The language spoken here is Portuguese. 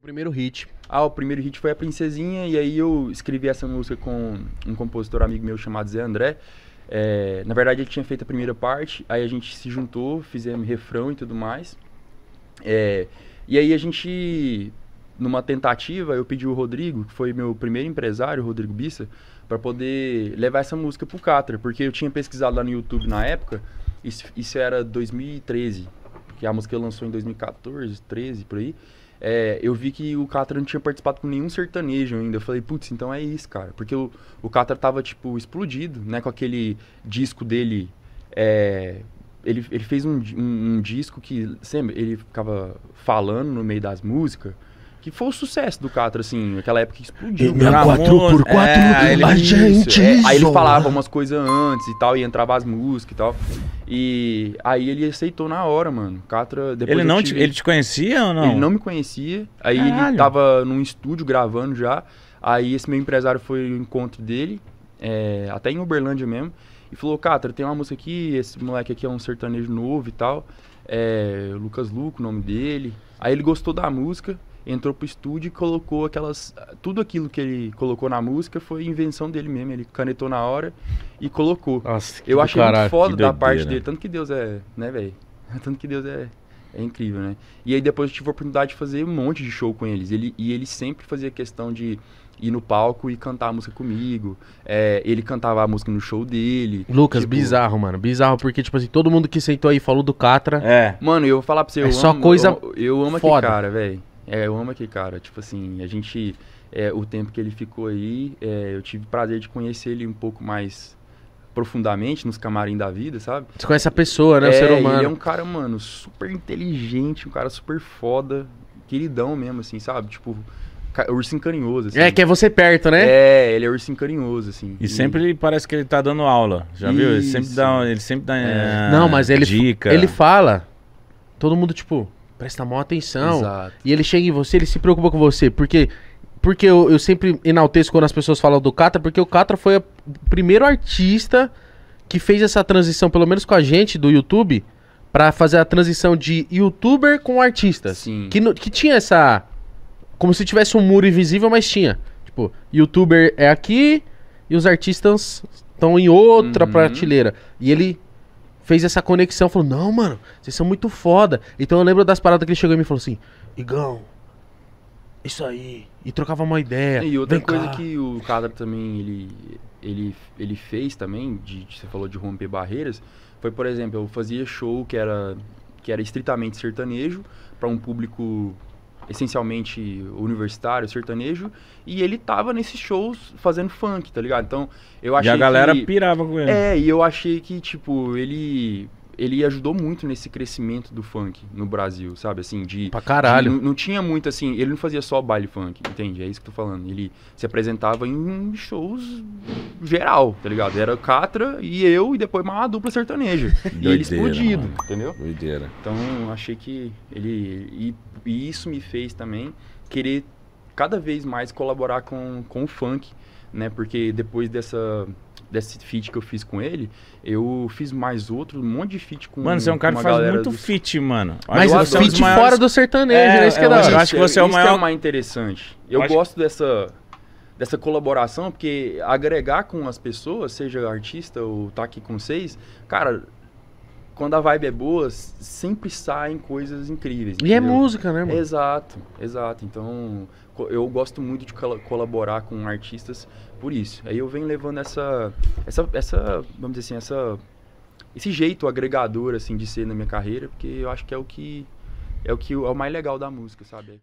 O primeiro hit. Ah, o primeiro hit foi a Princesinha, e aí eu escrevi essa música com um compositor amigo meu chamado Zé André. É, na verdade, ele tinha feito a primeira parte, aí a gente se juntou, fizemos refrão e tudo mais. É, e aí a gente, numa tentativa, eu pedi o Rodrigo, que foi meu primeiro empresário, Rodrigo Bissa, para poder levar essa música pro Catra, porque eu tinha pesquisado lá no YouTube na época, isso, isso era 2013, que a música lançou em 2014, 13, por aí é, eu vi que o Catra não tinha participado com nenhum sertanejo ainda. Eu falei, putz, então é isso, cara. Porque o, o Catra tava, tipo, explodido, né? Com aquele disco dele. É, ele, ele fez um, um, um disco que, sempre ele ficava falando no meio das músicas que foi o sucesso do Catra, assim, aquela época que explodiu. Ele é quatro por quatro, é, ele, a é gente. É, aí ele falava umas coisas antes e tal, e entrava as músicas e tal. E aí ele aceitou na hora, mano. Catra, depois ele não te, ele te conhecia ou não? Ele não me conhecia. Aí Caralho. ele tava num estúdio gravando já. Aí esse meu empresário foi o encontro dele, é, até em Uberlândia mesmo, e falou: Catra, tem uma música aqui, esse moleque aqui é um sertanejo novo e tal. É, Lucas Luco, o nome dele. Aí ele gostou da música entrou pro estúdio e colocou aquelas. Tudo aquilo que ele colocou na música foi invenção dele mesmo. Ele canetou na hora e colocou. Nossa, que eu achei caraca, muito foda da parte dele. Tanto que Deus é. né, velho? Tanto que Deus é. É incrível, né? E aí depois eu tive a oportunidade de fazer um monte de show com eles. Ele, e ele sempre fazia questão de ir no palco e cantar a música comigo. É, ele cantava a música no show dele. Lucas, tipo... bizarro, mano. Bizarro, porque, tipo assim, todo mundo que sentou aí falou do Catra. É. Mano, eu vou falar pra você, é eu só amo, coisa eu, eu amo foda. aquele cara, velho. É, eu amo aquele cara. Tipo assim, a gente. É, o tempo que ele ficou aí, é, eu tive prazer de conhecer ele um pouco mais profundamente nos camarim da vida, sabe? Você conhece a pessoa, né? É, o ser humano. Ele é um cara, mano, super inteligente, um cara super foda, queridão mesmo, assim, sabe? Tipo, ursinho carinhoso, assim. É, quer é você perto, né? É, ele é ursinho carinhoso, assim. E, e... sempre ele parece que ele tá dando aula, já Isso. viu? Ele sempre dá, ele sempre dá é. Eh, Não, mas ele dica. Ele fala. Todo mundo, tipo, presta maior atenção. Exato. E ele chega em você, ele se preocupa com você. Porque, porque eu, eu sempre enalteço quando as pessoas falam do Catra, porque o Catra foi o primeiro artista que fez essa transição, pelo menos com a gente, do YouTube, para fazer a transição de youtuber com artista. Sim. Que, que tinha essa. Como se tivesse um muro invisível, mas tinha. Tipo, youtuber é aqui e os artistas estão em outra uhum. prateleira. E ele fez essa conexão, falou, não, mano, vocês são muito foda. Então eu lembro das paradas que ele chegou e me falou assim, Igão, isso aí. E trocava uma ideia. E outra coisa cá. que o Cadra também, ele, ele, ele fez também, de, você falou de romper barreiras, foi, por exemplo, eu fazia show que era, que era estritamente sertanejo, para um público essencialmente universitário, sertanejo, e ele tava nesses shows fazendo funk, tá ligado? Então, eu achei E a galera que, pirava com ele. É, e eu achei que, tipo, ele ele ajudou muito nesse crescimento do funk no Brasil, sabe? Assim, de. Pra caralho. De, não, não, tinha muito assim. Ele não fazia só baile funk, entende? É isso que eu tô falando. Ele se apresentava em shows geral, tá ligado? Era Catra e eu, e depois mais uma dupla sertaneja. Doideira, e ele explodido, mano. entendeu? Doideira. Então achei que ele. E, e, isso me fez também querer cada vez mais colaborar com, com o funk, né? Porque depois dessa. Desse feat que eu fiz com ele, eu fiz mais outro, um monte de feat com Mano, você é um cara que faz muito dos... feat, mano. Mas o é feat maiores... fora do sertanejo, é, né? Isso é, que é, eu acho que você é o é maior. Isso é o mais interessante. Eu gosto dessa dessa colaboração, porque agregar com as pessoas, seja artista ou tá aqui com vocês, cara, quando a vibe é boa, sempre saem coisas incríveis. E é entendeu? é música, né, mano? Exato, exato. Então, eu gosto muito de colaborar com artistas por isso. Aí eu venho levando essa essa essa, vamos dizer assim, essa esse jeito agregador assim de ser na minha carreira, porque eu acho que é o que é o que é o mais legal da música, sabe?